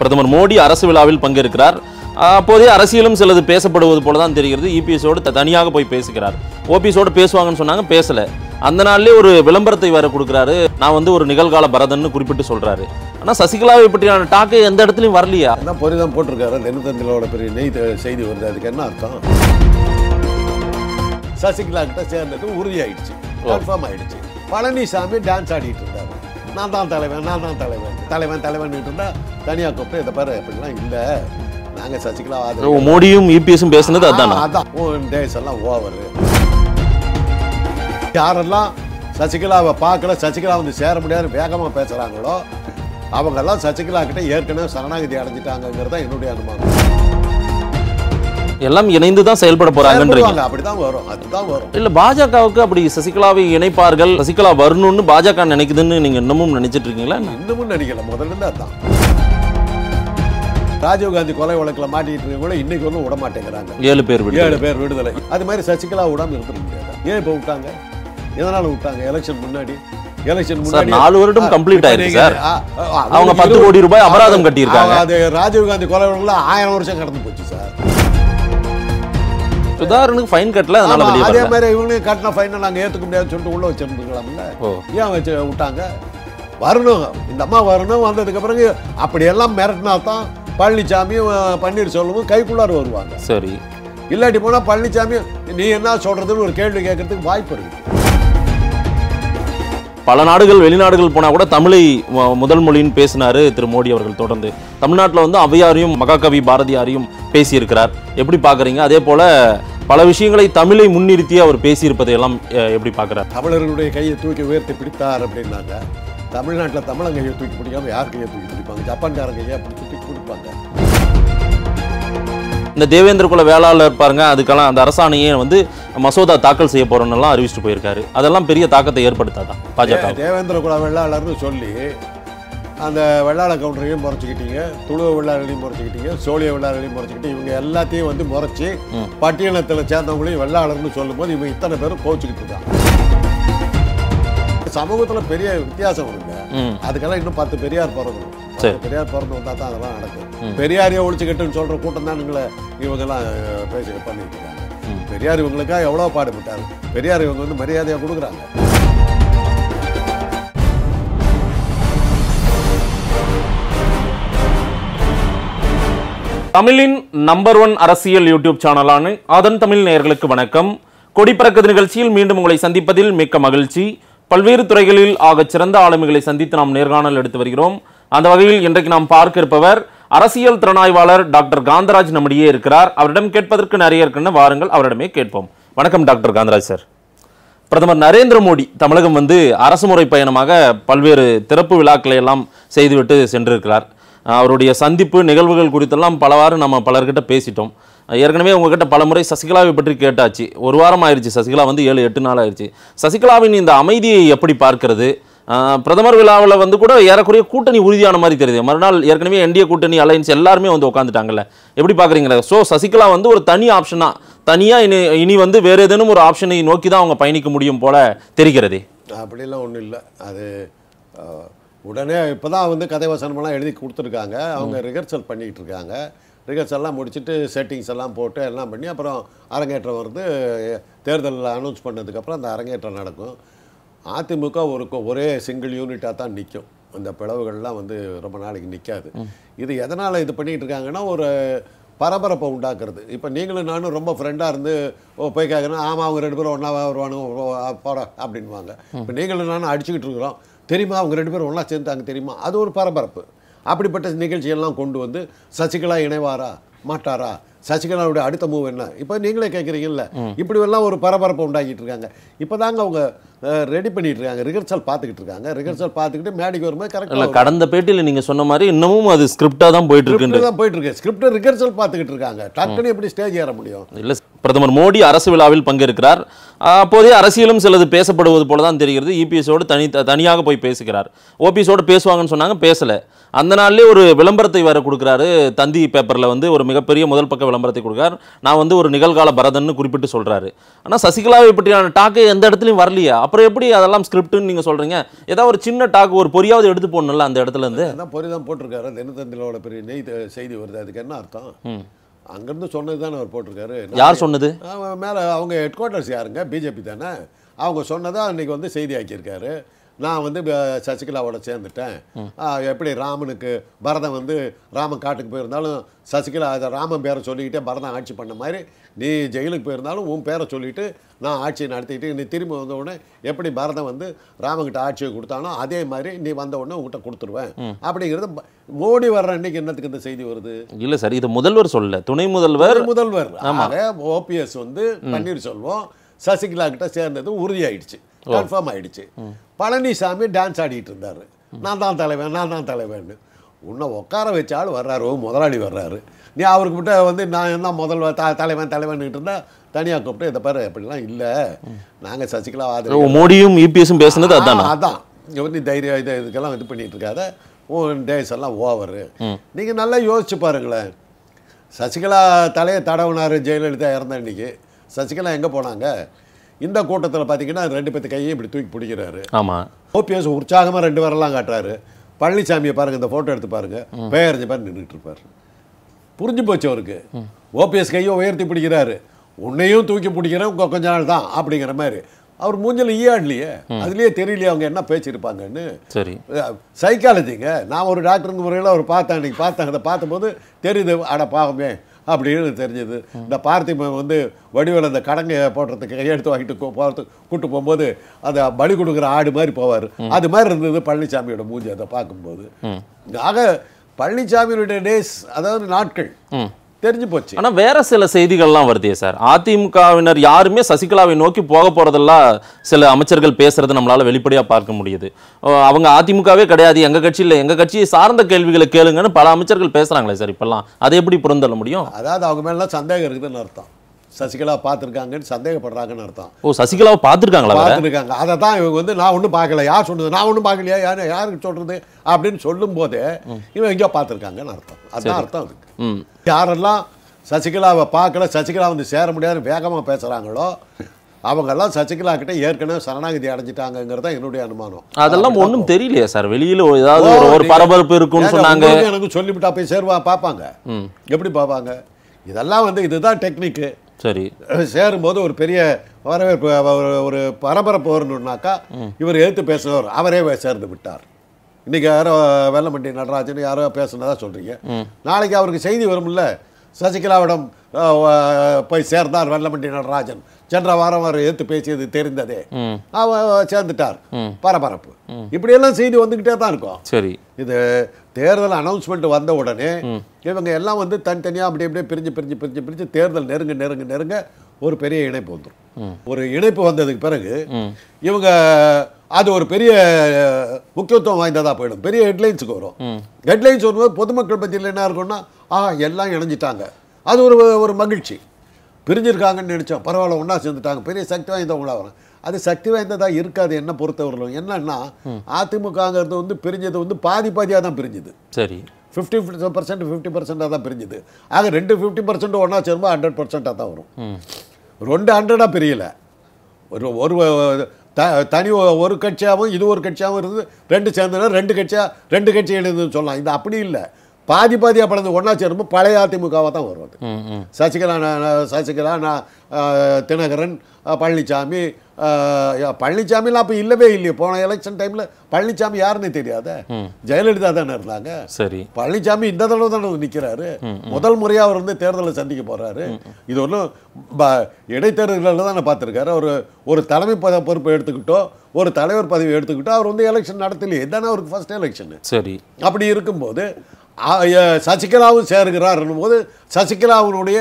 பிரதமர் மோடி அரசு விழாவில் பங்கேற்கிறார் அப்போதே அரசியலும் சிலது பேசப்படுவது போல தான் தெரிகிறது இபிஎஸோடு e தனியாக போய் பேசுகிறார் ஓபிஎஸோடு பேசுவாங்கன்னு சொன்னாங்க பேசலை அந்த நாள்லேயே ஒரு விளம்பரத்தை வேறு கொடுக்குறாரு நான் வந்து ஒரு நிகழ்கால பரதன் குறிப்பிட்டு சொல்கிறாரு ஆனால் சசிகலாவை பற்றியான டாக்கு எந்த இடத்துலையும் வரலையா அதான் பொரிதான் போட்டிருக்காரு தினத்தந்திரோட பெரிய நெய் செய்தி வருது அதுக்கு என்ன அர்த்தம் சசிகலா கிட்ட சேர்ந்தது உறுதியாயிடுச்சு கன்ஃபார்ம் ஆயிடுச்சு பழனிசாமி டான்ஸ் ஆடிட்டு இருந்தாரு நான் தான் தலைவன் நான் தான் தலைவன் தலைவன் தலைவன் இருந்தா தனியாக கூப்பிட்டு இதை பாரு எப்படிலாம் இல்லை நாங்கள் சசிகலா ஆதரவு மோடியும் இபிஎஸும் e பேசுனது அதான் அதான் ஓ டேஸ் எல்லாம் ஓவர் யாரெல்லாம் சசிகலாவை பார்க்கல சசிகலா வந்து சேர வேகமா வேகமாக பேசுகிறாங்களோ அவங்கெல்லாம் சசிகலா கிட்ட ஏற்கனவே சரணாகதி அடைஞ்சிட்டாங்கிறதா தான் என்னுடைய அனுமானம் எல்லாம் இணைந்து தான் செயல்பட போறாங்கன்றீங்க அப்படிதான் வரும் அதுதான் வரும் இல்ல பாஜகவுக்கு அப்படி சசிகலாவை இணைப்பார்கள் சசிகலா வரணும்னு பாஜக நினைக்குதுன்னு நீங்க இன்னமும் நினைச்சிட்டு இருக்கீங்களா இன்னமும் நினைக்கல முதல்ல அதான் ராஜீவ்காந்தி கொலை வழக்கில் மாட்டிட்டு கூட இன்னைக்கு ஒன்றும் விட மாட்டேங்கிறாங்க ஏழு பேர் ஏழு பேர் விடுதலை அது மாதிரி சசிகலா விடாம இருக்க முடியாது ஏன் இப்போ விட்டாங்க எதனால விட்டாங்க எலெக்ஷன் முன்னாடி நாலு வருடம் கம்ப்ளீட் ஆயிருக்கு சார் அவங்க பத்து கோடி ரூபாய் அபராதம் கட்டியிருக்காங்க அது ராஜீவ்காந்தி கொலை ஆயிரம் வருஷம் கடந்து போச்சு சார் சுதாரனுக்கு ஃபைன் கட்டல அதனால வெளியே அதே மாதிரி இவங்க கட்டின ஃபைனை நாங்கள் ஏற்றுக்க முடியாதுன்னு சொல்லிட்டு உள்ளே வச்சிருந்துருக்கலாம்ல ஏன் வச்சு விட்டாங்க வரணும் இந்த அம்மா வரணும் வந்ததுக்கு பிறகு அப்படியெல்லாம் மிரட்டினா தான் பழனிசாமி பன்னீர் செல்வம் கைக்குள்ளார் வருவாங்க சரி இல்லாட்டி போனால் பழனிசாமி நீ என்ன சொல்றதுன்னு ஒரு கேள்வி கேட்கறதுக்கு வாய்ப்பு இருக்குது பல நாடுகள் வெளிநாடுகள் போனால் கூட தமிழை முதல் மொழின்னு பேசினார் திரு மோடி அவர்கள் தொடர்ந்து தமிழ்நாட்டில் வந்து அவையாரையும் மகாகவி பாரதியாரையும் பேசியிருக்கிறார் எப்படி பார்க்குறீங்க அதே போல் பல விஷயங்களை தமிழை முன்னிறுத்தி அவர் பேசியிருப்பதை எல்லாம் எப்படி பார்க்குறார் தமிழர்களுடைய கையை தூக்கி உயர்த்தி பிடித்தார் அப்படின்னாங்க தமிழ்நாட்டில் தமிழங்கையை தூக்கி பிடிக்காமல் யார் கையை தூக்கி பிடிப்பாங்க ஜப்பான்காரங்க கையை தூக்கி பிடிப்பாங்க இந்த தேவேந்திர குல வேளாளர் பாருங்க அதுக்கெல்லாம் அந்த அரசாணையே வந்து மசோதா தாக்கல் செய்ய போறோம்னுலாம் அறிவிச்சுட்டு போயிருக்காரு அதெல்லாம் பெரிய தாக்கத்தை ஏற்படுத்தாதான் பாஜக தேவேந்திர குல வேளாளர்னு சொல்லி அந்த வெள்ளாள கவுண்டரையும் முறைச்சிக்கிட்டீங்க துளுவ வெள்ளாளையும் முறைச்சிக்கிட்டீங்க சோழிய வெள்ளாளையும் முறைச்சிக்கிட்டு இவங்க எல்லாத்தையும் வந்து முறைச்சி பட்டியலத்தில் சேர்ந்தவங்களையும் வெள்ளாளர்னு சொல்லும்போது இவங்க இத்தனை பேரும் கோச்சிக்கிட்டு இருக்காங்க சமூகத்தில் பெரிய வித்தியாசம் இருக்கு அதுக்கெல்லாம் இன்னும் பத்து பெரியார் பிறகு பெரியார் பிறந்து வந்தால் தான் அதெல்லாம் நடக்கும் பெரியாரையே கூட்டம் தான் இவங்களை இவங்கெல்லாம் பெரியார் இவங்களுக்காக எவ்வளோ பாடுபட்டார் பெரியார் இவங்க வந்து மரியாதையாக கொடுக்குறாங்க தமிழின் நம்பர் ஒன் அரசியல் யூடியூப் சேனலான அதன் தமிழ் நேயர்களுக்கு வணக்கம் கொடிப்பறக்கது நிகழ்ச்சியில் மீண்டும் உங்களை சந்திப்பதில் மிக்க மகிழ்ச்சி பல்வேறு துறைகளில் ஆக சிறந்த ஆளுமைகளை சந்தித்து நாம் நேர்காணல் எடுத்து வருகிறோம் அந்த வகையில் இன்றைக்கு நாம் பார்க்க இருப்பவர் அரசியல் திறனாய்வாளர் டாக்டர் காந்தராஜ் நம்முடையே இருக்கிறார் அவரிடம் கேட்பதற்கு நிறைய இருக்குன்னு வாருங்கள் அவரிடமே கேட்போம் வணக்கம் டாக்டர் காந்தராஜ் சார் பிரதமர் நரேந்திர மோடி தமிழகம் வந்து அரசு முறை பயணமாக பல்வேறு திறப்பு விழாக்களை எல்லாம் செய்துவிட்டு சென்றிருக்கிறார் அவருடைய சந்திப்பு நிகழ்வுகள் குறித்தெல்லாம் பலவாறு நம்ம பலர்கிட்ட பேசிட்டோம் ஏற்கனவே உங்ககிட்ட பல முறை சசிகலாவை பற்றி கேட்டாச்சு ஒரு வாரம் ஆயிடுச்சு சசிகலா வந்து ஏழு எட்டு நாள் ஆயிடுச்சு சசிகலாவின் இந்த அமைதியை எப்படி பார்க்கிறது பிரதமர் விழாவில் வந்து கூட ஏறக்குறைய கூட்டணி உறுதியான மாதிரி தெரியுது மறுநாள் ஏற்கனவே என்டிஏ கூட்டணி அலையன்ஸ் எல்லாருமே வந்து உட்காந்துட்டாங்கல்ல எப்படி பார்க்குறீங்க ஸோ சசிகலா வந்து ஒரு தனி ஆப்ஷனாக தனியாக இனி இனி வந்து வேறு ஏதேனும் ஒரு ஆப்ஷனை நோக்கி தான் அவங்க பயணிக்க முடியும் போல தெரிகிறது அப்படிலாம் ஒன்றும் இல்லை அது உடனே இப்போ தான் வந்து கதை வசனமெல்லாம் எழுதி கொடுத்துருக்காங்க அவங்க ரிஹர்சல் பண்ணிகிட்டு இருக்காங்க ரிகர்சல்லாம் முடிச்சுட்டு செட்டிங்ஸ் எல்லாம் போட்டு எல்லாம் பண்ணி அப்புறம் அரங்கேற்றம் வந்து தேர்தலில் அனௌன்ஸ் பண்ணதுக்கப்புறம் அந்த அரங்கேற்றம் நடக்கும் அதிமுக ஒரு ஒரே சிங்கிள் யூனிட்டாக தான் நிற்கும் அந்த பிளவுகள்லாம் வந்து ரொம்ப நாளைக்கு நிற்காது இது எதனால் இது பண்ணிகிட்டு இருக்காங்கன்னா ஒரு பரபரப்பை உண்டாக்குறது இப்போ நீங்களும் நானும் ரொம்ப ஃப்ரெண்டாக இருந்து ஓ போய் கேட்குறேன் ஆமாம் அவங்க ரெண்டு பேரும் ஒன்றாவா வருவானுங்க போட அப்படின்வாங்க இப்போ நீங்களும் நானும் அடிச்சுக்கிட்டு இருக்கிறோம் தெரியுமா அவங்க ரெண்டு பேரும் ஒன்றா சேர்ந்தாங்க தெரியுமா அது ஒரு பரபரப்பு அப்படிப்பட்ட நிகழ்ச்சியெல்லாம் கொண்டு வந்து சசிகலா இணைவாரா மாட்டாரா சசிகலாவுடைய அடுத்த மூவ் என்ன இப்போ நீங்களே கேட்குறீங்கல்ல இப்படி எல்லாம் ஒரு பரபரப்பு உண்டாக்கிட்டு இருக்காங்க இப்போ தாங்க அவங்க ரெடி பண்ணிட்டு இருக்காங்க ரிஹர்சல் பார்த்துக்கிட்டு இருக்காங்க ரிஹர்சல் பார்த்துக்கிட்டு மேடிக்கு வரும்போது கரெக்டாக கடந்த பேட்டியில் நீங்கள் சொன்ன மாதிரி இன்னமும் அது ஸ்கிரிப்டாக தான் போயிட்டு இருக்கு தான் போயிட்டு இருக்கு ஸ்கிரிப்டை ரிஹர்சல் பார்த்துக்கிட்டு இருக்காங்க டக்குன்னு எப்படி ஸ்டேஜ் ஏற முடியும் இல்லை பிரதமர் மோடி அரசு விழாவில் பங்கேற்கிறார் அப்போதே அரசியலும் சிலது பேசப்படுவது போல தான் தெரிகிறது இபிஎஸோடு e தனி தனியாக போய் பேசுகிறார் ஓபிஎஸோடு பேசுவாங்கன்னு சொன்னாங்க பேசலை அந்த நாள்லேயே ஒரு விளம்பரத்தை வேறு கொடுக்குறாரு தந்தி பேப்பரில் வந்து ஒரு மிகப்பெரிய முதல் பக்க விளம்பரத்தை கொடுக்குறார் நான் வந்து ஒரு நிகழ்கால பரதன்னு குறிப்பிட்டு சொல்கிறாரு ஆனால் சசிகலாவை பற்றியான டாக்கு எந்த இடத்துலையும் வரலையே அப்புறம் எப்படி அதெல்லாம் ஸ்கிரிப்ட்னு நீங்கள் சொல்கிறீங்க ஏதாவது ஒரு சின்ன டாக் ஒரு பொரியாவது எடுத்து போடணும்ல அந்த இடத்துல இருந்து பொறி தான் போட்டிருக்காரு தினத்தந்திலோட பெரிய நெய் செய்தி வருது அதுக்கு என்ன அர்த்தம் அங்கேருந்து சொன்னது தானே அவர் போட்டிருக்காரு யார் சொன்னது மேலே அவங்க ஹெட் குவார்ட்டர்ஸ் யாருங்க பிஜேபி தானே அவங்க சொன்னதான் அன்றைக்கி வந்து செய்தி ஆக்கியிருக்காரு நான் வந்து சசிகலாவோட சேர்ந்துட்டேன் எப்படி ராமனுக்கு பரதம் வந்து ராமன் காட்டுக்கு போயிருந்தாலும் சசிகலா அதை ராமன் பேரை சொல்லிக்கிட்டே பரதம் ஆட்சி பண்ண மாதிரி நீ ஜெயிலுக்கு போயிருந்தாலும் உன் பேரை சொல்லிவிட்டு நான் ஆட்சியை நடத்திக்கிட்டு நீ திரும்பி வந்த உடனே எப்படி பரதம் வந்து ராமங்கிட்ட ஆட்சியை கொடுத்தானோ அதே மாதிரி நீ வந்த உடனே உங்கள்கிட்ட கொடுத்துருவேன் அப்படிங்கிறது மோடி வர்ற அன்னைக்கு என்னத்துக்கு இந்த செய்தி வருது இல்லை சார் இது முதல்வர் சொல்லல துணை முதல்வர் முதல்வர் ஓபிஎஸ் வந்து பன்னீர்செல்வம் சசிகலா கிட்ட சேர்ந்தது உறுதியாயிடுச்சு கன்ஃபார்ம் ஆயிடுச்சு பழனிசாமி டான்ஸ் ஆடிட்டு இருந்தார் நான் தான் தலைவன் நான் தான் தலைவன்னு உன்னை உட்கார வச்சாலும் வர்றாரு முதலாளி வர்றாரு நீ அவருக்கு கிட்ட வந்து நான் என்ன முதல் த தலைவன் தலைவன்கிட்டு இருந்தால் தனியாக கூப்பிட்டு இதை பாரு அப்படிலாம் இல்லை நாங்கள் சசிகலா ஆதரவு மோடியும் யூபிஎஸும் e பேசுனது அதான் அதான் வந்து தைரியம் இதை இதுக்கெல்லாம் இது பண்ணிட்டு இருக்காத உன் டேஸ் எல்லாம் ஓவரு நீங்கள் நல்லா யோசிச்சு பாருங்களேன் சசிகலா தலையை தடவுனார் ஜெயலலிதா இறந்த அன்னைக்கு சசிகலா எங்கே போனாங்க இந்த கூட்டத்தில் பார்த்தீங்கன்னா ரெண்டு பேத்து கையை இப்படி தூக்கி பிடிக்கிறாரு ஆமாம் ஓபிஎஸ் உற்சாகமாக ரெண்டு பேரெல்லாம் காட்டுறாரு பழனிசாமியை பாருங்கள் இந்த ஃபோட்டோ எடுத்து பாருங்கள் பேரஞ்ச பேர் நின்றுட்டு இருப்பார் புரிஞ்சு போச்சு அவருக்கு ஓபிஎஸ் கையோ உயர்த்தி பிடிக்கிறாரு உன்னையும் தூக்கி பிடிக்கிறேன் கொஞ்ச நாள் தான் அப்படிங்கிற மாதிரி அவர் மூஞ்சல் ஈயாடலையே அதுலேயே தெரியலையே அவங்க என்ன பேச்சிருப்பாங்கன்னு சரி சைக்காலஜிங்க நான் ஒரு டாக்டருங்க முறையில் அவர் பார்த்தேன் அன்றைக்கி பார்த்தேன் அதை பார்த்தபோது தெரியுது அட பாகமே அப்படின்னு தெரிஞ்சது இந்த பார்த்திபன் வந்து வடிவில் அந்த கடங்கை போடுறதுக்கு எடுத்து வாங்கிட்டு போகிறதுக்கு கூப்பிட்டு போகும்போது அந்த பலி கொடுக்குற ஆடு மாதிரி போவார் அது மாதிரி இருந்தது பழனிசாமியோட மூஞ்சி அதை பார்க்கும்போது ஆக பழனிசாமியினுடைய டேஸ் அதாவது நாட்கள் தெரிஞ்சு போச்சு ஆனால் வேற சில செய்திகள்லாம் வருதே சார் அதிமுகவினர் யாருமே சசிகலாவை நோக்கி போக போகிறதெல்லாம் சில அமைச்சர்கள் பேசுறது நம்மளால வெளிப்படையாக பார்க்க முடியுது அவங்க அதிமுகவே கிடையாது எங்கள் கட்சியில் எங்கள் கட்சியை சார்ந்த கேள்விகளை கேளுங்கன்னு பல அமைச்சர்கள் பேசுகிறாங்களே சார் இப்பெல்லாம் அதை எப்படி புரிந்துள்ள முடியும் அதாவது அவங்க மேலாம் சந்தேகம் இருக்குதுன்னு அர்த்தம் சசிகலா பார்த்துருக்காங்கன்னு சந்தேகப்படுறாங்கன்னு அர்த்தம் ஓ சசிகலாவை பார்த்துருக்காங்களா பார்த்துருக்காங்க அதை தான் இவங்க வந்து நான் ஒன்றும் பார்க்கல யார் சொன்னது நான் ஒன்றும் பார்க்கலையா யார் யாருக்கு சொல்கிறது அப்படின்னு சொல்லும்போது இவன் எங்கேயோ பார்த்துருக்காங்கன்னு அர்த்தம் அதுதான் அர்த்தம் அதுக்கு யாரெல்லாம் சசிகலாவை பார்க்கல சசிகலா வந்து சேர முடியாதுன்னு வேகமாக பேசுகிறாங்களோ அவங்கெல்லாம் சசிகலா கிட்ட ஏற்கனவே சரணாகதி அடைஞ்சிட்டாங்கிறது என்னுடைய அனுமானம் அதெல்லாம் ஒன்றும் தெரியலையா சார் வெளியில் ஏதாவது ஒரு பரபரப்பு இருக்கும்னு சொன்னாங்க எனக்கு சொல்லிவிட்டா போய் சேருவா பார்ப்பாங்க எப்படி பார்ப்பாங்க இதெல்லாம் வந்து இதுதான் டெக்னிக்கு சரி சேரும்போது ஒரு பெரிய வரவேற்பு ஒரு பரபரப்பு வரணுன்னாக்கா இவர் எழுத்து பேசுகிறவர் அவரே சேர்ந்து விட்டார் இன்றைக்கி யாரோ வெள்ளமண்டி நடராஜன் யாரோ பேசுனதாக சொல்கிறீங்க நாளைக்கு அவருக்கு செய்தி வரும்ல சசிகலாவிடம் போய் சேர்ந்தார் வெள்ளமண்டி நடராஜன் சென்ற வாரம் அவர் எடுத்து பேசியது தெரிந்ததே அவர் சேர்ந்துட்டார் பரபரப்பு இப்படியெல்லாம் செய்தி வந்துக்கிட்டே தான் இருக்கும் சரி இது தேர்தல் அனௌன்ஸ்மெண்ட் வந்த உடனே இவங்க எல்லாம் வந்து தனித்தனியாக அப்படி அப்படியே பிரிஞ்சு பிரிஞ்சு பிரிஞ்சு பிரிஞ்சு தேர்தல் நெருங்க நெருங்க நெருங்க ஒரு பெரிய இணைப்பு வந்துடும் ஒரு இணைப்பு வந்ததுக்கு பிறகு இவங்க அது ஒரு பெரிய முக்கியத்துவம் வாய்ந்ததாக போயிடும் பெரிய ஹெட்லைன்ஸுக்கு வரும் ஹெட்லைன்ஸ் வரும்போது பொதுமக்கள் பற்றியில் என்ன இருக்கும்னா ஆ எல்லாம் இணைஞ்சிட்டாங்க அது ஒரு ஒரு மகிழ்ச்சி பிரிஞ்சிருக்காங்கன்னு நினச்சோம் பரவாயில்ல ஒன்றா சேர்ந்துட்டாங்க பெரிய சக்தி வாய்ந்தவங்களா வரும் அது சக்தி வாய்ந்ததாக இருக்காது என்ன பொறுத்தவரையிலும் என்னன்னா அதிமுகங்கிறது வந்து பிரிஞ்சது வந்து பாதி பாதியாக தான் பிரிஞ்சுது சரி ஃபிஃப்டி பர்சன்ட் ஃபிஃப்டி பர்சண்டாக தான் பிரிஞ்சுது ஆக ரெண்டு ஃபிஃப்டி பர்சன்ட் ஒன்றா சேரும்போது ஹண்ட்ரட் பர்சண்ட்டாக தான் வரும் ரெண்டு ஹண்ட்ரடாக பிரியலை ஒரு ஒரு த தனி ஒரு கட்சியாகவும் இது ஒரு கட்சியாகவும் இருந்து ரெண்டு சேர்ந்தனா ரெண்டு கட்சியாக ரெண்டு கட்சி எழுதுன்னு சொல்லலாம் இது அப்படி இல்லை பாதி பாதியாக பழந்து ஒன்றா சேரும்போது பழைய அதிமுகவாக தான் வரும் அது சசிகலா சசிகலா நான் தினகரன் பழனிசாமி பழனிசாமிலாம் அப்போ இல்லவே இல்லையே போன எலெக்ஷன் டைமில் பழனிசாமி யாருன்னு தெரியாத ஜெயலலிதா தானே இருந்தாங்க சரி பழனிசாமி இந்த தடவை தானே நிற்கிறாரு முதல் முறையாக அவர் வந்து தேர்தலை சந்திக்க போகிறாரு இது ஒன்றும் தான் நான் பார்த்துருக்காரு அவர் ஒரு தலைமை பத பொறுப்பு எடுத்துக்கிட்டோ ஒரு தலைவர் பதவி எடுத்துக்கிட்டோ அவர் வந்து எலெக்ஷன் நடத்தலையே தானே அவருக்கு ஃபர்ஸ்ட் எலெக்ஷன் சரி அப்படி இருக்கும்போது சசிகலாவும் சேர்கிறார் போது சசிகலாவினுடைய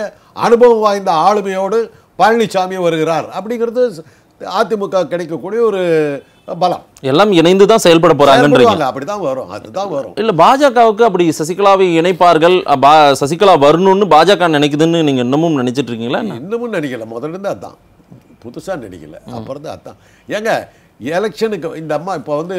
அனுபவம் வாய்ந்த ஆளுமையோடு பழனிசாமி வருகிறார் அப்படிங்கிறது அதிமுக கிடைக்கக்கூடிய ஒரு பலம் எல்லாம் இணைந்து தான் செயல்பட போறாங்க அப்படிதான் வரும் அதுதான் வரும் இல்ல பாஜகவுக்கு அப்படி சசிகலாவை இணைப்பார்கள் சசிகலா வரணும்னு பாஜக நினைக்குதுன்னு நீங்க இன்னமும் நினைச்சிட்டு இருக்கீங்களா இன்னமும் நினைக்கல முதல்ல இருந்து அதான் புதுசாக நினைக்கல அப்புறம் தான் அதான் ஏங்க எலெக்ஷனுக்கு இந்த அம்மா இப்போ வந்து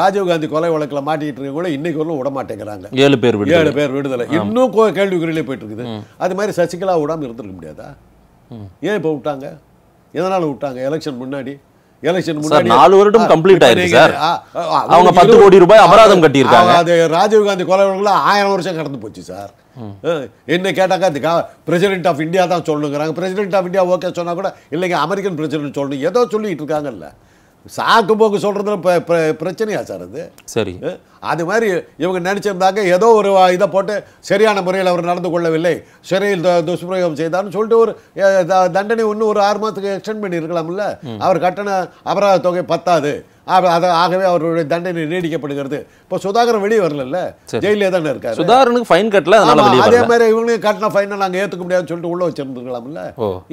ராஜீவ்காந்தி கொலை வழக்கில் மாட்டிக்கிட்டு கூட இன்னைக்கு வரலும் விட மாட்டேங்கிறாங்க ஏழு பேர் ஏழு பேர் விடுதலை இன்னும் கேள்விக்குறியிலே போயிட்டு இருக்குது அது மாதிரி சசிகலா விடாமல் இருந்திருக்க முடியாதா ஏன் இப்போ விட்டாங்க எதனால் விட்டாங்க எலெக்ஷன் முன்னாடி எலெக்ஷன் முன்னாடி நாலு வருடம் ஆயிருக்கு அவங்க ரூபாய் அபராதம் அது கொலை ஆயிரம் வருஷம் கடந்து போச்சு சார் என்ன கேட்டாக்கா ஆஃப் இந்தியா தான் ஆஃப் ஓகே கூட இல்லைங்க அமெரிக்கன் பிரசிடன்ட் சொல்லணும் ஏதோ சொல்லிட்டு இருக்காங்கல்ல சாக்கு போக்கு சொல்கிறதுல பிரச்சனையா சார் அது சரி அது மாதிரி இவங்க நினச்சிருந்தாங்க ஏதோ ஒரு இதை போட்டு சரியான முறையில் அவர் நடந்து கொள்ளவில்லை சிறையில் துஷ்பிரயோகம் செய்தார்னு சொல்லிட்டு ஒரு தண்டனை ஒன்று ஒரு ஆறு மாதத்துக்கு எக்ஸ்டெண்ட் பண்ணி இருக்கலாம்ல அவர் கட்டண அபராத தொகை பத்தாது அதை ஆகவே அவருடைய தண்டனை நீடிக்கப்படுகிறது இப்போ சுதாகரன் வெளியே வரல ஜெயிலே தானே இருக்காரு சுதாகரனுக்கு ஃபைன் கட்டல அதே மாதிரி இவங்களையும் கட்டின ஃபைனை நாங்கள் ஏற்றுக்க முடியாதுன்னு சொல்லிட்டு உள்ளே வச்சிருந்துருக்கலாம்ல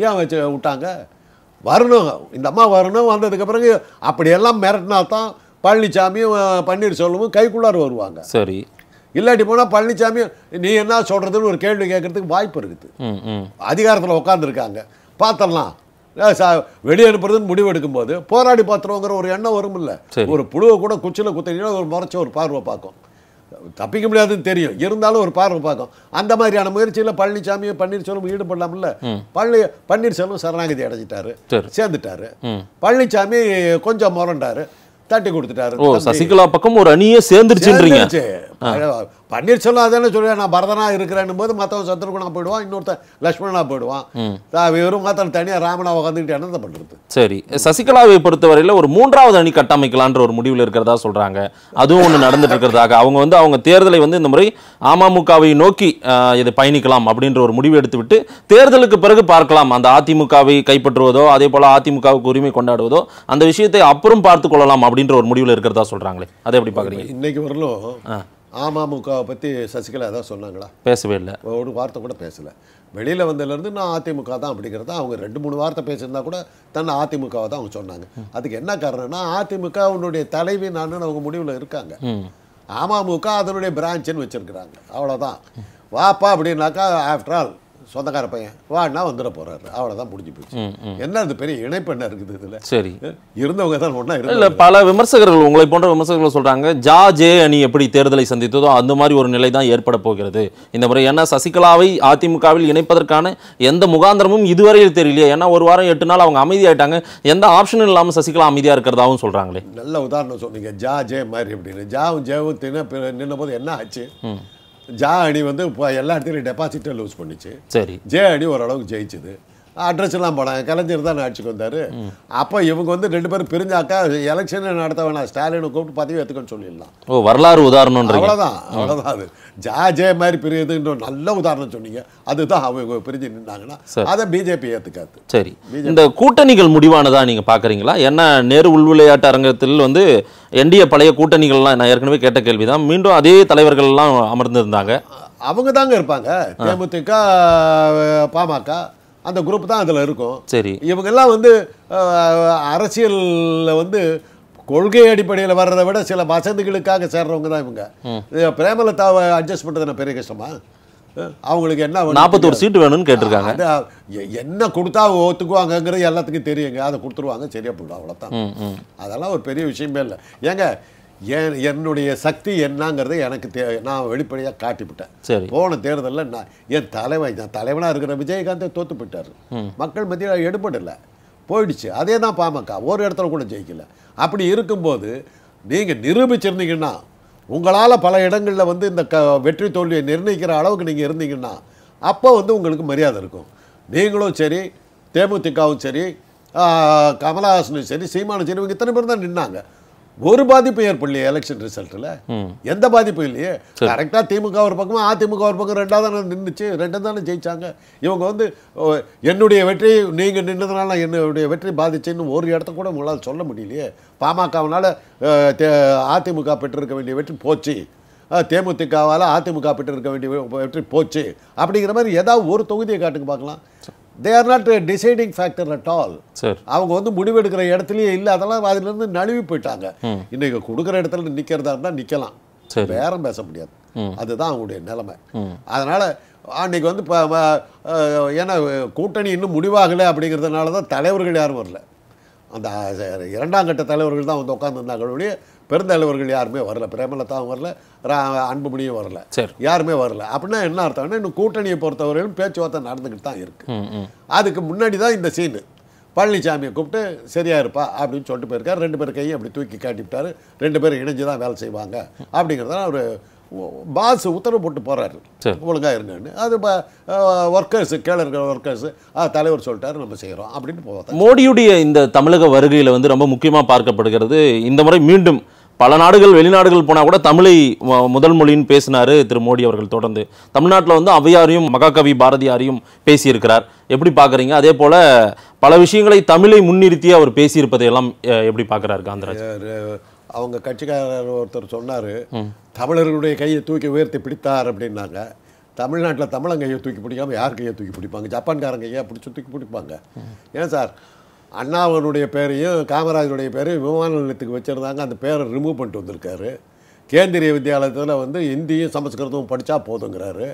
ஏன் வச்சு விட்டாங்க வரணும் இந்த அம்மா வரணும் வந்ததுக்கப்புறம் அப்படியெல்லாம் மிரட்டினா தான் பழனிசாமியும் செல்வமும் கைக்குள்ளார் வருவாங்க சரி இல்லாட்டி போனால் பழனிசாமி நீ என்ன சொல்கிறதுன்னு ஒரு கேள்வி கேட்கறதுக்கு வாய்ப்பு இருக்குது அதிகாரத்தில் உட்காந்துருக்காங்க வெளியே வெளியனுப்புறதுன்னு முடிவு எடுக்கும்போது போராடி பார்த்துருவோங்கிற ஒரு எண்ணம் வரும் இல்லை ஒரு புழுவை கூட குச்சியில் குத்தினா ஒரு முறைச்ச ஒரு பார்வை பார்க்கும் தப்பிக்க முடியாதுன்னு தெரியும் இருந்தாலும் ஒரு பார்வை பார்க்கும் அந்த மாதிரியான முயற்சியில் பழனிசாமியும் பன்னீர்செல்வம் ஈடுபடலாம்ல பழனி பன்னீர்செல்வம் சரணாகதி அடைஞ்சிட்டாரு சேர்ந்துட்டாரு பழனிசாமி கொஞ்சம் முரண்டாரு தட்டி கொடுத்துட்டாரு சசிகலா பக்கம் ஒரு அணியே சேர்ந்துருச்சு பன்னீர்செல்வம் அதானே சொல்லுவேன் நான் பரதனா இருக்கிறேன் போது மற்றவன் சத்ருகுணா போயிடுவான் இன்னொருத்த லக்ஷ்மணனா போயிடுவான் வெறும் மாத்தன் தனியாக ராமனா உட்காந்துக்கிட்டு என்ன பண்ணுறது சரி சசிகலாவை பொறுத்தவரையில் ஒரு மூன்றாவது அணி கட்டமைக்கலான்ற ஒரு முடிவில் இருக்கிறதா சொல்கிறாங்க அதுவும் ஒன்று நடந்துட்டு இருக்கிறதாக அவங்க வந்து அவங்க தேர்தலை வந்து இந்த முறை அமமுகவை நோக்கி இது பயணிக்கலாம் அப்படின்ற ஒரு முடிவு எடுத்துவிட்டு தேர்தலுக்கு பிறகு பார்க்கலாம் அந்த அதிமுகவை கைப்பற்றுவதோ அதே போல் அதிமுகவுக்கு உரிமை கொண்டாடுவதோ அந்த விஷயத்தை அப்புறம் பார்த்துக் கொள்ளலாம் அப்படின்ற ஒரு முடிவில் இருக்கிறதா சொல்கிறாங்களே அதை எப்படி பார்க்குறீங்க இன்னைக்கு வரலோ அமமுகவை பற்றி சசிகலா ஏதாவது சொன்னாங்களா பேசவே இல்லை ஒரு வார்த்தை கூட பேசலை வெளியில் வந்ததுலேருந்து நான் அதிமுக தான் அப்படிங்கிறத அவங்க ரெண்டு மூணு வார்த்தை பேசியிருந்தா கூட தன்னை அதிமுகவை தான் அவங்க சொன்னாங்க அதுக்கு என்ன காரணம்னா அதிமுக அவனுடைய தலைவி நான் அவங்க முடிவில் இருக்காங்க அமமுக அதனுடைய பிரான்ச்சுன்னு வச்சுருக்குறாங்க அவ்வளோதான் வாப்பா அப்படின்னாக்கா ஆஃப்டர் ஆல் சொந்தக்கார பையன் வாடினா வந்துட போறாரு அவ்வளவுதான் முடிஞ்சு போச்சு என்ன அது பெரிய இணைப்பு என்ன இருக்குது இதுல சரி இருந்தவங்க தான் இல்ல பல விமர்சகர்கள் உங்களை போன்ற விமர்சகர்கள் சொல்றாங்க ஜா ஜே அணி எப்படி தேர்தலை சந்தித்ததோ அந்த மாதிரி ஒரு நிலை தான் ஏற்பட போகிறது இந்த முறை ஏன்னா சசிகலாவை அதிமுகவில் இணைப்பதற்கான எந்த முகாந்திரமும் இதுவரையில் தெரியலையே ஏன்னா ஒரு வாரம் எட்டு நாள் அவங்க அமைதியாயிட்டாங்க எந்த ஆப்ஷனும் இல்லாம சசிகலா அமைதியா இருக்கிறதாவும் சொல்றாங்களே நல்ல உதாரணம் சொன்னீங்க ஜா ஜே மாதிரி அப்படின்னு ஜாவும் ஜேவும் தின நின்ன போது என்ன ஆச்சு ஜா அணி வந்து இப்போ எல்லா இடத்துலையும் டெபாசிட்டை லூஸ் பண்ணிச்சு சரி ஜே அணி ஓரளவுக்கு ஜெயிச்சுது அட்ரஸ் எல்லாம் போனாங்க கலைஞர் தான் ஆட்சிக்கு வந்தார் அப்போ இவங்க வந்து ரெண்டு பேரும் பிரிஞ்சாக்கா எலெக்ஷன் நடத்த வேணாம் ஸ்டாலினை கூப்பிட்டு பதவி எடுத்துக்கன்னு சொல்லிடலாம் ஓ வரலாறு உதாரணம் அவ்வளோதான் அவ்வளோதான் அது ஜா ஜே மாதிரி பிரியுதுன்ற நல்ல உதாரணம் சொன்னீங்க அதுதான் அவங்க பிரிஞ்சு நின்னாங்கன்னா அதை பிஜேபி ஏற்றுக்காது சரி இந்த கூட்டணிகள் முடிவானதாக நீங்கள் பார்க்குறீங்களா ஏன்னா நேரு உள் விளையாட்டு அரங்கத்தில் வந்து என்டிய பழைய கூட்டணிகள்லாம் நான் ஏற்கனவே கேட்ட கேள்வி தான் மீண்டும் அதே தலைவர்கள்லாம் அமர்ந்திருந்தாங்க அவங்க தாங்க இருப்பாங்க தேமுதிக பாமக அந்த குரூப் தான் அதில் இருக்கும் சரி இவங்கெல்லாம் வந்து அரசியலில் வந்து கொள்கை அடிப்படையில் வர்றதை விட சில வசதிகளுக்காக சேர்றவங்க தான் இவங்க பிரேமலதாவை அட்ஜஸ்ட் பண்ணுறது என்ன பெரிய கஷ்டமா அவங்களுக்கு என்ன நாற்பத்தோரு சீட்டு வேணும்னு கேட்டிருக்காங்க என்ன கொடுத்தா ஒத்துக்குவாங்கங்கிறது எல்லாத்துக்கும் தெரியுங்க அதை கொடுத்துருவாங்க சரியா போயிடும் அவ்வளோதான் அதெல்லாம் ஒரு பெரிய விஷயமே இல்லை ஏங்க என் என்னுடைய சக்தி என்னங்கிறத எனக்கு தே நான் வெளிப்படையாக காட்டிவிட்டேன் சரி போன தேர்தலில் நான் என் தலைவன் நான் தலைவனாக இருக்கிற விஜயகாந்தை தோத்து போயிட்டார் மக்கள் மத்தியில் எடுபடலை போயிடுச்சு அதே தான் பாமக ஒரு இடத்துல கூட ஜெயிக்கல அப்படி இருக்கும்போது நீங்கள் நிரூபிச்சிருந்தீங்கன்னா உங்களால் பல இடங்களில் வந்து இந்த க வெற்றி தோல்வியை நிர்ணயிக்கிற அளவுக்கு நீங்கள் இருந்தீங்கன்னா அப்போ வந்து உங்களுக்கு மரியாதை இருக்கும் நீங்களும் சரி தேமுதிகவும் சரி கமலஹாசனும் சரி சீமானும் சரி இவங்க இத்தனை பேர் தான் நின்னாங்க ஒரு பாதிப்பு ஏற்படலையே எலெக்ஷன் ரிசல்ட்டில் எந்த பாதிப்பும் இல்லையே கரெக்டாக திமுக ஒரு பக்கமும் அதிமுக ஒரு பக்கம் ரெண்டாவது தானே நின்றுச்சு ரெண்டு தானே ஜெயிச்சாங்க இவங்க வந்து என்னுடைய வெற்றி நீங்கள் நின்றதுனால என்னுடைய வெற்றி பாதிச்சுன்னு ஒரு இடத்த கூட உங்களால் சொல்ல முடியலையே பாமகவினால் அதிமுக பெற்றிருக்க வேண்டிய வெற்றி போச்சு தேமுதிகவால் அதிமுக பெற்றிருக்க வேண்டிய வெற்றி போச்சு அப்படிங்கிற மாதிரி ஏதாவது ஒரு தொகுதியை காட்டுக்கு பார்க்கலாம் they are not deciding factor at all அவங்க வந்து முடிவெடுக்கிற இடத்துலயே இல்லை அதெல்லாம் அதிலிருந்து நழுவி போயிட்டாங்க இன்னைக்கு கொடுக்குற இடத்துல நிற்கிறதா இருந்தால் நிற்கலாம் பேரம் பேச முடியாது அதுதான் அவங்களுடைய நிலைமை அதனால அன்னைக்கு வந்து இப்போ ஏன்னா கூட்டணி இன்னும் முடிவாகலை அப்படிங்கிறதுனால தான் தலைவர்கள் யாரும் வரல அந்த இரண்டாம் கட்ட தலைவர்கள் தான் வந்து உட்காந்துருந்தாங்களுடைய பெருந்தலைவர்கள் யாருமே வரல பிரேமலதாவும் வரல அன்புமணியும் வரல சரி யாருமே வரல அப்படின்னா என்ன அர்த்தம்னா இன்னும் கூட்டணியை பொறுத்தவரையிலும் பேச்சுவார்த்தை நடந்துக்கிட்டு தான் இருக்குது அதுக்கு முன்னாடி தான் இந்த சீனு பழனிசாமியை கூப்பிட்டு சரியாக இருப்பா அப்படின்னு சொல்லிட்டு போயிருக்காரு ரெண்டு பேர் கையும் அப்படி தூக்கி காட்டிவிட்டாரு ரெண்டு பேரும் இணைஞ்சு தான் வேலை செய்வாங்க அப்படிங்கிறத அவர் பாஸ் உத்தரவு போட்டு போகிறாரு ஒழுங்காக இருங்கன்னு அது இப்போ ஒர்க்கர்ஸு கீழே இருக்கிற தலைவர் சொல்லிட்டாரு நம்ம செய்கிறோம் அப்படின்னு போவாங்க மோடியுடைய இந்த தமிழக வருகையில் வந்து ரொம்ப முக்கியமாக பார்க்கப்படுகிறது இந்த முறை மீண்டும் பல நாடுகள் வெளிநாடுகள் போனால் கூட தமிழை முதல் மொழின்னு பேசினார் திரு மோடி அவர்கள் தொடர்ந்து தமிழ்நாட்டில் வந்து அவையாரையும் மகாகவி பாரதியாரையும் பேசியிருக்கிறார் எப்படி பார்க்குறீங்க அதே போல் பல விஷயங்களை தமிழை முன்னிறுத்தி அவர் பேசியிருப்பதையெல்லாம் எப்படி பார்க்குறாரு காந்திராஜ் அவங்க கட்சிக்காரர் ஒருத்தர் சொன்னார் தமிழர்களுடைய கையை தூக்கி உயர்த்தி பிடித்தார் அப்படின்னாங்க தமிழ்நாட்டில் தமிழங்கையை தூக்கி பிடிக்காமல் யார் கையை தூக்கி பிடிப்பாங்க ஜப்பான்காரங்க கையை பிடிச்சி தூக்கி பிடிப்பாங்க ஏன் சார் அண்ணாவனுடைய பேரையும் காமராஜருடைய பேரையும் விமான நிலையத்துக்கு வச்சுருந்தாங்க அந்த பேரை ரிமூவ் பண்ணிட்டு வந்திருக்காரு கேந்திரிய வித்தியாலயத்தில் வந்து இந்தியும் சமஸ்கிருதமும் படித்தா போதுங்கிறாரு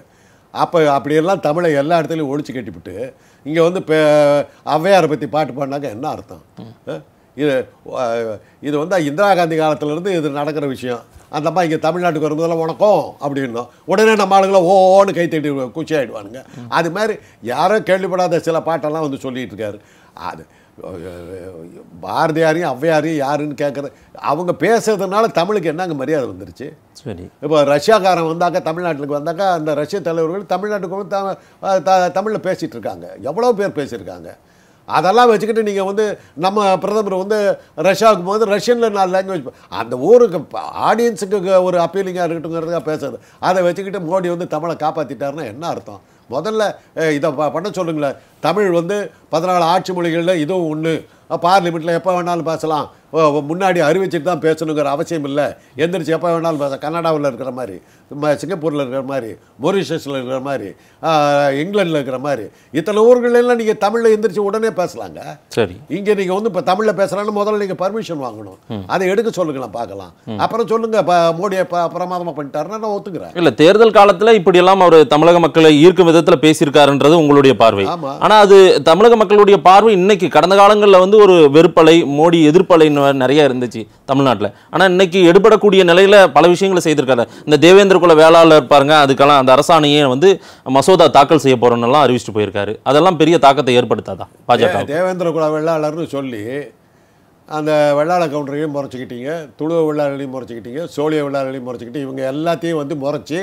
அப்போ அப்படியெல்லாம் தமிழை எல்லா இடத்துலையும் ஒழிச்சு கட்டிவிட்டு இங்கே வந்து பே ஔவையாரை பற்றி பாட்டு பாடினாக்க என்ன அர்த்தம் இது இது வந்து இந்திரா காந்தி காலத்திலேருந்து இது நடக்கிற விஷயம் அந்த அம்மா இங்கே தமிழ்நாட்டுக்கு வரும்போதெல்லாம் உனக்கும் அப்படின்னோம் உடனே நம்ம ஆளுங்களை ஓன்னு கை தட்டி குச்சி ஆகிடுவானுங்க அது மாதிரி யாரோ கேள்விப்படாத சில பாட்டெல்லாம் வந்து சொல்லிகிட்டு இருக்காரு அது பாரதியாரையும் ஔவையாரையும் யாருன்னு கேட்குற அவங்க பேசுறதுனால தமிழுக்கு என்னங்க மரியாதை வந்துருச்சு சரி இப்போ ரஷ்யாக்காரன் வந்தாக்கா தமிழ்நாட்டுக்கு வந்தாக்கா அந்த ரஷ்ய தலைவர்கள் தமிழ்நாட்டுக்கு வந்து தமிழில் பேசிகிட்டு இருக்காங்க எவ்வளோ பேர் பேசியிருக்காங்க அதெல்லாம் வச்சுக்கிட்டு நீங்கள் வந்து நம்ம பிரதமர் வந்து ரஷ்யாவுக்கு போது ரஷ்யனில் நாலு லாங்குவேஜ் அந்த ஊருக்கு ஆடியன்ஸுக்கு ஒரு அப்பீலிங்காக இருக்கட்டுங்கிறதுக்காக பேசுறது அதை வச்சுக்கிட்டு மோடி வந்து தமிழை காப்பாற்றிட்டாருன்னா என்ன அர்த்தம் முதல்ல இதை பண்ண சொல்லுங்களேன் தமிழ் வந்து பதினாலு ஆட்சி மொழிகளில் இதுவும் ஒன்று பார்லிமெண்ட்டில் எப்போ வேணாலும் பேசலாம் முன்னாடி அறிவிச்சுட்டு தான் பேசணுங்கிற அவசியம் இல்லை எந்திரிச்சு எப்போ வேணாலும் பேச கனடாவில் இருக்கிற மாதிரி சிங்கப்பூரில் இருக்கிற மாதிரி மொரிஷியஸில் இருக்கிற மாதிரி இங்கிலாண்டில் இருக்கிற மாதிரி இத்தனை ஊர்களெல்லாம் நீங்கள் தமிழில் எந்திரிச்சு உடனே பேசலாங்க சரி இங்கே நீங்கள் வந்து இப்போ தமிழில் பேசுகிறான்னு முதல்ல நீங்கள் பர்மிஷன் வாங்கணும் அதை எடுக்க சொல்லுங்களேன் பார்க்கலாம் அப்புறம் சொல்லுங்கள் இப்போ மோடியை பிரமாதமாக பண்ணிட்டாருன்னா நான் ஒத்துக்கிறேன் இல்லை தேர்தல் காலத்தில் இப்படியெல்லாம் அவர் தமிழக மக்களை ஈர்க்கும் விதத்தில் பேசியிருக்காருன்றது உங்களுடைய பார்வை ஆனால் அது தமிழக மக்களுடைய பார்வை இன்னைக்கு கடந்த காலங்களில் வந்து ஒரு வெறுப்பலை மோடி எதிர்ப்பலைன்னு வேறு நிறைய இருந்துச்சு தமிழ்நாட்டில் ஆனால் இன்றைக்கி எடுபடக்கூடிய நிலையில் பல விஷயங்களை செய்திருக்காரு இந்த தேவேந்திர குல வேளாளர் இருப்பாருங்க அதுக்கெல்லாம் அந்த அரசாணையை வந்து மசோதா தாக்கல் செய்ய போகிறோன்னெல்லாம் அறிவிச்சிட்டு போயிருக்காரு அதெல்லாம் பெரிய தாக்கத்தை ஏற்படுத்தாதா பாஜக தேவேந்திர குல வேளாளர்னு சொல்லி அந்த வெள்ளாள கவுண்டரையும் முறைச்சிக்கிட்டீங்க துளுவ வெள்ளாளையும் முறைச்சிக்கிட்டீங்க சோழிய வெள்ளாளையும் முறைச்சிக்கிட்டு இவங்க எல்லாத்தையும் வந்து முறைச்சி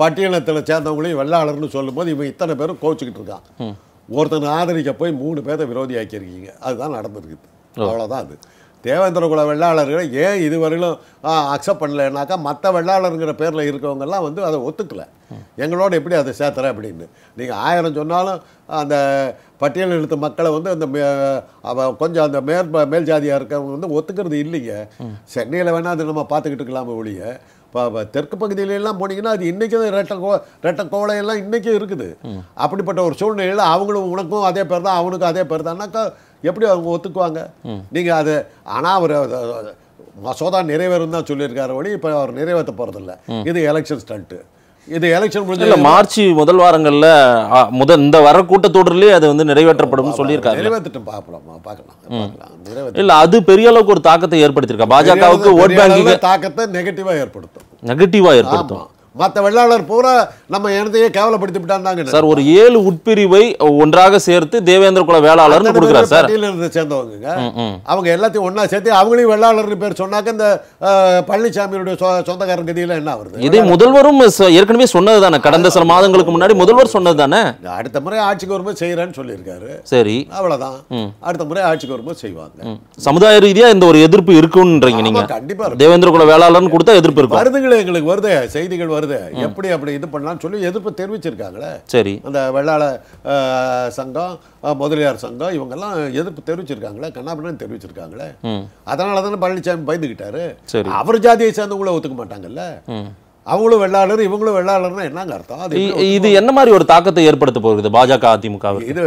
பட்டியலத்தில் சேர்ந்தவங்களையும் வெள்ளாளர்னு சொல்லும் போது இவங்க இத்தனை பேரும் கோச்சிக்கிட்டு இருக்கான் ஒருத்தனை ஆதரிக்க போய் மூணு பேரை விரோதி ஆக்கியிருக்கீங்க அதுதான் நடந்திருக்கு அவ்வளோதான் அது தேவேந்திர குல வெள்ளாளர்களை ஏன் இதுவரையிலும் அக்செப்ட் பண்ணலைன்னாக்கா மற்ற வெள்ளாளருங்கிற பேரில் இருக்கவங்கெல்லாம் வந்து அதை ஒத்துக்கலை எங்களோட எப்படி அதை சேர்த்துற அப்படின்னு நீங்கள் ஆயிரம் சொன்னாலும் அந்த பட்டியல் எழுத்து மக்களை வந்து அந்த கொஞ்சம் அந்த மேல் மேல் ஜாதியாக இருக்கிறவங்க வந்து ஒத்துக்கிறது இல்லைங்க சென்னையில் வேணால் அது நம்ம பார்த்துக்கிட்டு இருக்கலாமே ஒழிய இப்போ தெற்கு பகுதியிலெல்லாம் போனீங்கன்னா அது இன்றைக்கும் ரெட்ட கோ ரெட்ட கோலையெல்லாம் இன்றைக்கும் இருக்குது அப்படிப்பட்ட ஒரு சூழ்நிலையில் அவங்களும் உனக்கும் அதே பேர் தான் அவனுக்கும் அதே பேர் தான்னாக்கா எப்படி அவங்க ஒத்துக்குவாங்க நீங்கள் அது ஆனால் அவர் மசோதா நிறைவேறும் தான் சொல்லியிருக்காரு வழி இப்போ அவர் நிறைவேற்ற போகிறதில்ல இது எலெக்ஷன் ஸ்டண்ட்டு இது எலெக்ஷன் முடிஞ்ச மார்ச் முதல் வாரங்களில் முதல் இந்த வர கூட்டத்தொடர்லேயே அது வந்து நிறைவேற்றப்படும் சொல்லியிருக்காங்க நிறைவேற்றிட்டு பார்க்கலாமா பார்க்கலாம் இல்லை அது பெரிய அளவுக்கு ஒரு தாக்கத்தை ஏற்படுத்தியிருக்கா பாஜகவுக்கு ஓட் பேங்கிங் தாக்கத்தை நெகட்டிவாக ஏற்படுத்தும் நெகட்டிவாக ஏற்படுத்தும் மற்ற வெள்ளாளர் பூரா நம்ம இனத்தையே கேவலப்படுத்தி விட்டாங்க சார் ஒரு ஏழு உட்பிரிவை ஒன்றாக சேர்த்து தேவேந்திர குல வேளாளர் இருந்து சேர்ந்தவங்க அவங்க எல்லாத்தையும் ஒன்னா சேர்த்து அவங்களையும் வெள்ளாளர்னு பேர் சொன்னாக்க இந்த பழனிசாமியுடைய சொந்தக்காரன் கதியில் என்ன வருது இதே முதல்வரும் ஏற்கனவே சொன்னது தானே கடந்த சில மாதங்களுக்கு முன்னாடி முதல்வர் சொன்னது தானே அடுத்த முறை ஆட்சிக்கு வரும்போது செய்யறேன்னு சொல்லியிருக்காரு சரி அவ்வளவுதான் அடுத்த முறை ஆட்சிக்கு வரும்போது செய்வாங்க சமுதாய ரீதியா இந்த ஒரு எதிர்ப்பு இருக்கும்ன்றீங்க நீங்க கண்டிப்பா தேவேந்திர குல வேளாளர்னு கொடுத்தா எதிர்ப்பு இருக்கும் வருதுங்களே எங்களுக்கு வருது செய்திகள் வருது எப்படி அப்படி இது பண்ணலாம்னு சொல்லி எதிர்ப்பு தெரிவிச்சிருக்காங்களே சரி அந்த வெள்ளாள சங்கம் முதலியார் சங்கம் இவங்கெல்லாம் எதிர்ப்பு தெரிவிச்சிருக்காங்களே கண்ணாபின்னு தெரிவிச்சிருக்காங்களே அதனால தானே பழனிசாமி பயந்துகிட்டாரு அவர் ஜாதியை சேர்ந்தவங்கள ஒத்துக்க மாட்டாங்கல்ல அவங்களும் வெள்ளாளர் இவங்களும் வெள்ளாளர்னா என்னங்க அர்த்தம் இது என்ன மாதிரி ஒரு தாக்கத்தை ஏற்படுத்த போகுது பாஜக அதிமுக இது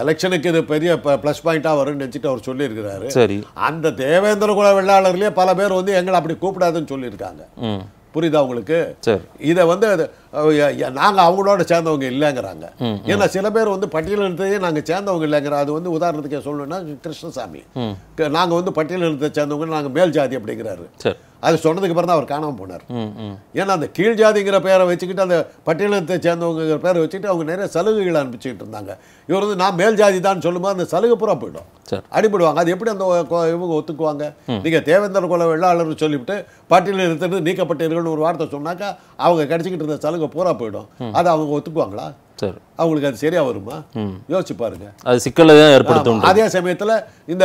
எலெக்ஷனுக்கு இது பெரிய ப்ளஸ் பாயிண்டா வரும்னு நினைச்சிட்டு அவர் சொல்லியிருக்கிறாரு சரி அந்த தேவேந்திர குல வெள்ளாளர்லயே பல பேர் வந்து எங்களை அப்படி கூப்பிடாதுன்னு சொல்லியிருக்காங்க புரியுதா உங்களுக்கு இதை வந்து நாங்கள் அவங்களோட சேர்ந்தவங்க இல்லைங்கிறாங்க ஏன்னா சில பேர் வந்து பட்டியலினத்தையே நாங்கள் சேர்ந்தவங்க இல்லைங்கிற அது வந்து உதாரணத்துக்கு சொல்லணும்னா கிருஷ்ணசாமி நாங்கள் வந்து பட்டியலத்தை சேர்ந்தவங்க நாங்கள் மேல் ஜாதி அப்படிங்கிறாரு அது சொன்னதுக்கு அப்புறம் அவர் காணாமல் போனார் ஏன்னா அந்த கீழ் ஜாதிங்கிற பேரை வச்சுக்கிட்டு அந்த பட்டியலத்தை சேர்ந்தவங்கிற பேரை வச்சுக்கிட்டு அவங்க நிறைய சலுகைகள் அனுப்பிச்சுக்கிட்டு இருந்தாங்க இவர் வந்து நான் மேல் ஜாதி தான் சொல்லும்போது அந்த சலுகை பூரா போயிடும் அடிபடுவாங்க அது எப்படி அந்த இவங்க ஒத்துக்குவாங்க நீங்கள் தேவேந்தர் குல வெள்ளாளர்னு சொல்லிவிட்டு பட்டியலில் இருந்துட்டு நீக்கப்பட்டீர்கள்னு ஒரு வார்த்தை சொன்னாக்கா அவங்க கிடச்சிக்கிட்டு இருந்த சலுகை பூரா போயிடும் அதை அவங்க ஒத்துக்குவாங்களா சரி அவங்களுக்கு அது சரியாக வருமா யோசிச்சு பாருங்க அது சிக்கலை தான் ஏற்படுத்தும் அதே சமயத்தில் இந்த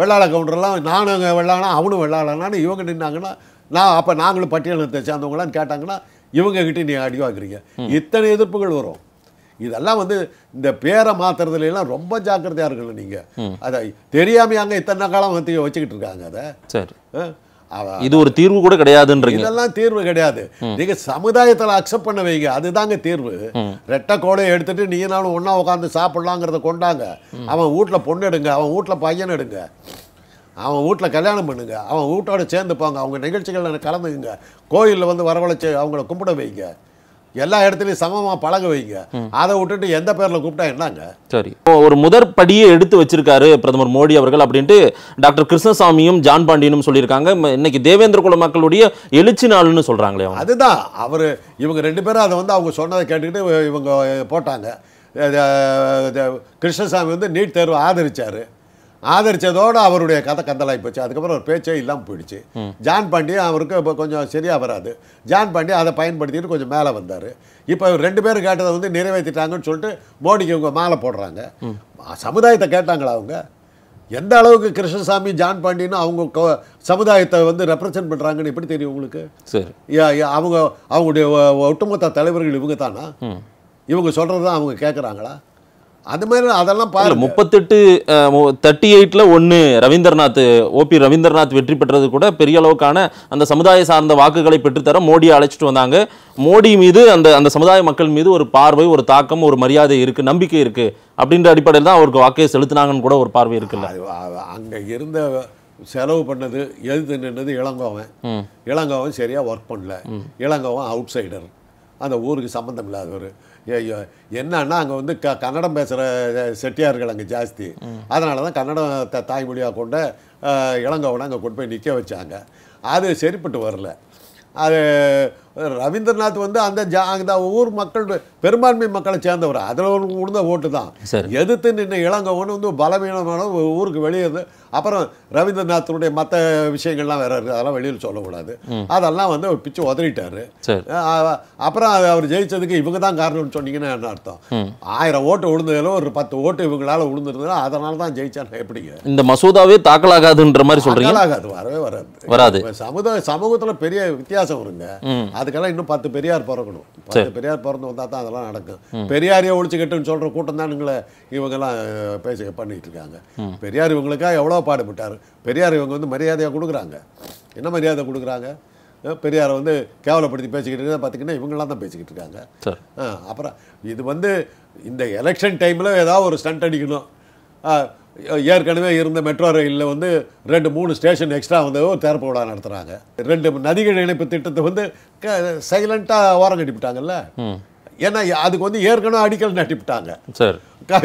வெள்ளாள கவுண்டர்லாம் நானும் அங்கே வெள்ளாளா அவனும் வெள்ளாளானான்னு இவங்க நின்னாங்கன்னா நான் அப்போ நாங்களும் பட்டியலத்தை சேர்ந்தவங்களான்னு கேட்டாங்கன்னா இவங்ககிட்ட நீ அடி வாங்குறீங்க இத்தனை எதிர்ப்புகள் வரும் இதெல்லாம் வந்து இந்த பேரை மாத்துறதுல எல்லாம் ரொம்ப ஜாக்கிரதையாக இருக்கணும் நீங்கள் அதை தெரியாமையாங்க இத்தனை காலம் வந்து வச்சுக்கிட்டு இருக்காங்க அதை சரி இது ஒரு தீர்வு கூட கிடையாதுன்றீங்க இதெல்லாம் தீர்வு கிடையாது நீங்க சமுதாயத்தில் அக்செப்ட் பண்ண வைங்க அதுதாங்க தீர்வு ரெட்டை கோடையை எடுத்துட்டு நீ நானும் ஒன்னா உட்காந்து சாப்பிடலாங்கிறத கொண்டாங்க அவன் வீட்டுல பொண்ணு எடுங்க அவன் வீட்டுல பையன் எடுங்க அவன் வீட்டில் கல்யாணம் பண்ணுங்க அவன் வீட்டோட சேர்ந்துப்பாங்க அவங்க நிகழ்ச்சிகளில் கலந்துக்குங்க கோயிலில் வந்து வரவழைச்சு அவங்கள கும்பிட வைங்க எல்லா இடத்துலையும் சமமாக பழக வைங்க அதை விட்டுட்டு எந்த பேரில் கூப்பிட்டா என்னங்க சரி ஒரு முதற் படியே எடுத்து வச்சிருக்காரு பிரதமர் மோடி அவர்கள் அப்படின்ட்டு டாக்டர் கிருஷ்ணசாமியும் ஜான் பாண்டியனும் சொல்லியிருக்காங்க இன்னைக்கு தேவேந்திர குல மக்களுடைய எழுச்சி நாள்னு சொல்கிறாங்களே அதுதான் அவர் இவங்க ரெண்டு பேரும் அதை வந்து அவங்க சொன்னதை கேட்டுக்கிட்டு இவங்க போட்டாங்க கிருஷ்ணசாமி வந்து நீட் தேர்வு ஆதரித்தார் ஆதரிச்சதோடு அவருடைய கதை கந்தலாகி போச்சு அதுக்கப்புறம் ஒரு பேச்சே இல்லாமல் போயிடுச்சு ஜான் பாண்டியா அவருக்கு இப்போ கொஞ்சம் சரியாக வராது ஜான் பாண்டியா அதை பயன்படுத்திட்டு கொஞ்சம் மேலே வந்தார் இப்போ ரெண்டு பேரும் கேட்டதை வந்து நிறைவேற்றிட்டாங்கன்னு சொல்லிட்டு மோடிக்கு இவங்க மேலே போடுறாங்க சமுதாயத்தை கேட்டாங்களா அவங்க எந்த அளவுக்கு கிருஷ்ணசாமி ஜான் பாண்டின்னு அவங்க சமுதாயத்தை வந்து ரெப்ரசன்ட் பண்ணுறாங்கன்னு எப்படி தெரியும் உங்களுக்கு சரி அவங்க அவங்களுடைய ஒட்டுமொத்த தலைவர்கள் இவங்க தானா இவங்க சொல்கிறது தான் அவங்க கேட்குறாங்களா அது மாதிரி அதெல்லாம் பாரு முப்பத்தெட்டு தேர்ட்டி எயிட்டில் ஒன்று ரவீந்திரநாத் ஓபி ரவீந்திரநாத் வெற்றி பெற்றது கூட பெரிய அளவுக்கான அந்த சமுதாய சார்ந்த வாக்குகளை பெற்றுத்தர மோடியை அழைச்சிட்டு வந்தாங்க மோடி மீது அந்த அந்த சமுதாய மக்கள் மீது ஒரு பார்வை ஒரு தாக்கம் ஒரு மரியாதை இருக்குது நம்பிக்கை இருக்குது அப்படின்ற அடிப்படையில் தான் அவருக்கு வாக்கையை செலுத்தினாங்கன்னு கூட ஒரு பார்வை இருக்குல்ல அங்கே இருந்த செலவு பண்ணது எழுது நின்றது இளங்கோவன் இளங்கோவன் சரியாக ஒர்க் பண்ணல இளங்கோவன் அவுட் சைடர் அந்த ஊருக்கு சம்மந்தம் இல்லாதவர் என்னன்னா அங்கே வந்து க கன்னடம் பேசுகிற செட்டியார்கள் அங்கே ஜாஸ்தி அதனால தான் கன்னடம் தாய்மொழியாக கொண்ட இளங்கவனை அங்கே கொண்டு போய் நிற்க வச்சாங்க அது சரிப்பட்டு வரல அது ரவீந்திரநாத் வந்து அந்த ஜா அந்த ஊர் மக்கள் பெரும்பான்மை மக்களை சேர்ந்தவர் அதில் உணர்ந்த ஓட்டு தான் எதிர்த்து நின்று இளங்கவன் வந்து பலவீனமான ஊருக்கு வெளியே இருந்து அப்புறம் ரவீந்திரநாத்தினுடைய மற்ற விஷயங்கள்லாம் வேற இருக்குது அதெல்லாம் வெளியில் சொல்லக்கூடாது அதெல்லாம் வந்து அவர் பிச்சு உதறிட்டார் அப்புறம் அவர் ஜெயிச்சதுக்கு இவங்க தான் காரணம்னு சொன்னீங்கன்னா என்ன அர்த்தம் ஆயிரம் ஓட்டு விழுந்ததில் ஒரு பத்து ஓட்டு இவங்களால விழுந்துருந்ததுனா அதனால தான் ஜெயிச்சாங்க எப்படிங்க இந்த மசோதாவே தாக்கலாகாதுன்ற மாதிரி சொல்றீங்க வரவே வராது வராது சமுதாய சமூகத்தில் பெரிய வித்தியாசம் வருங்க அதுக்கெல்லாம் இன்னும் பத்து பெரியார் பிறக்கணும் பத்து பெரியார் பிறந்து வந்தால் தான் அதெல்லாம் நடக்கும் பெரியாரையே ஒழிச்சுக்கிட்டுன்னு சொல்கிற கூட்டம் தான் இவங்களை இவங்கெல்லாம் பேச பண்ணிகிட்டு இருக்காங்க பெரியார் இவங்களுக்காக எவ்வளோ பாடுபட்டார் பெரியார் இவங்க வந்து மரியாதையாக கொடுக்குறாங்க என்ன மரியாதை கொடுக்குறாங்க பெரியாரை வந்து கேவலப்படுத்தி பேசிக்கிட்டு இருக்கா பார்த்திங்கன்னா இவங்களாம் தான் பேசிக்கிட்டு இருக்காங்க அப்புறம் இது வந்து இந்த எலெக்ஷன் டைமில் ஏதாவது ஒரு ஸ்டண்ட் அடிக்கணும் ஏற்கனவே இருந்த மெட்ரோ ரயிலில் வந்து ரெண்டு மூணு ஸ்டேஷன் எக்ஸ்ட்ரா வந்து திறப்பு விழா நடத்துகிறாங்க ரெண்டு நதிகள் இணைப்பு திட்டத்தை வந்து க சைலண்ட்டாக ஓரம் கட்டிவிட்டாங்கல்ல ஏன்னா அதுக்கு வந்து ஏற்கனவே அடிக்கல் நட்டிவிட்டாங்க சார்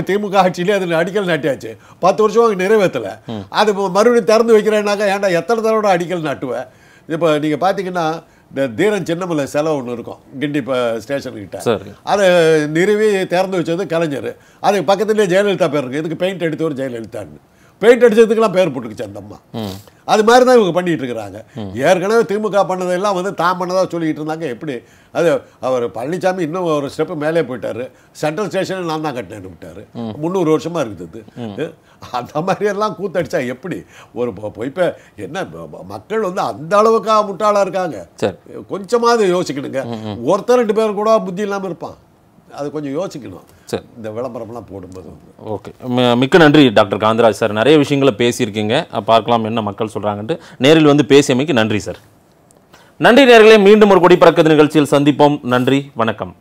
திமுக ஆட்சியிலே அதில் அடிக்கல் நட்டியாச்சு பத்து வருஷம் அவங்க நிறைவேற்றலை அது மறுபடியும் திறந்து வைக்கிறேன்னாக்கா ஏன்டா எத்தனை தடவை அடிக்கல் நட்டுவேன் இப்போ நீங்கள் பார்த்தீங்கன்னா இந்த தீரன் சின்னமலை செலவு ஒன்று இருக்கும் கிண்டி ஸ்டேஷன் ஸ்டேஷன்கிட்ட அதை நிறுவி திறந்து வச்சது கலைஞர் அதுக்கு பக்கத்துலேயே ஜெயலலிதா பேர் இருக்குது இதுக்கு பெயிண்ட் ஒரு ஜெயலலிதான்னு பெயிண்ட் அடிச்சதுக்கெல்லாம் பேர் போட்டுக்குச்சு அந்த அம்மா அது மாதிரி தான் இவங்க பண்ணிட்டு இருக்கிறாங்க ஏற்கனவே திமுக பண்ணதெல்லாம் வந்து தான் பண்ணதாக சொல்லிக்கிட்டு இருந்தாங்க எப்படி அது அவர் பழனிசாமி இன்னும் ஒரு ஸ்டெப்பு மேலே போயிட்டார் சென்ட்ரல் ஸ்டேஷனை நான் தான் கட்டினேன்னு விட்டார் முந்நூறு வருஷமாக இருக்குது அந்த மாதிரியெல்லாம் கூத்தடிச்சா எப்படி ஒரு இப்போ என்ன மக்கள் வந்து அந்த அளவுக்காக முட்டாளாக இருக்காங்க கொஞ்சமாவது யோசிக்கணுங்க ஒருத்தர் ரெண்டு பேரும் கூட புத்தி இல்லாமல் இருப்பான் அது கொஞ்சம் யோசிக்கணும் சரி இந்த விளம்பரம்லாம் போடும்போது ஓகே மிக்க நன்றி டாக்டர் காந்தராஜ் சார் நிறைய விஷயங்களை பேசியிருக்கீங்க பார்க்கலாம் என்ன மக்கள் சொல்கிறாங்கன்ட்டு நேரில் வந்து பேசியமைக்கு நன்றி சார் நன்றி நேர்களே மீண்டும் ஒரு கொடி பறக்கிறது நிகழ்ச்சியில் சந்திப்போம் நன்றி வணக்கம்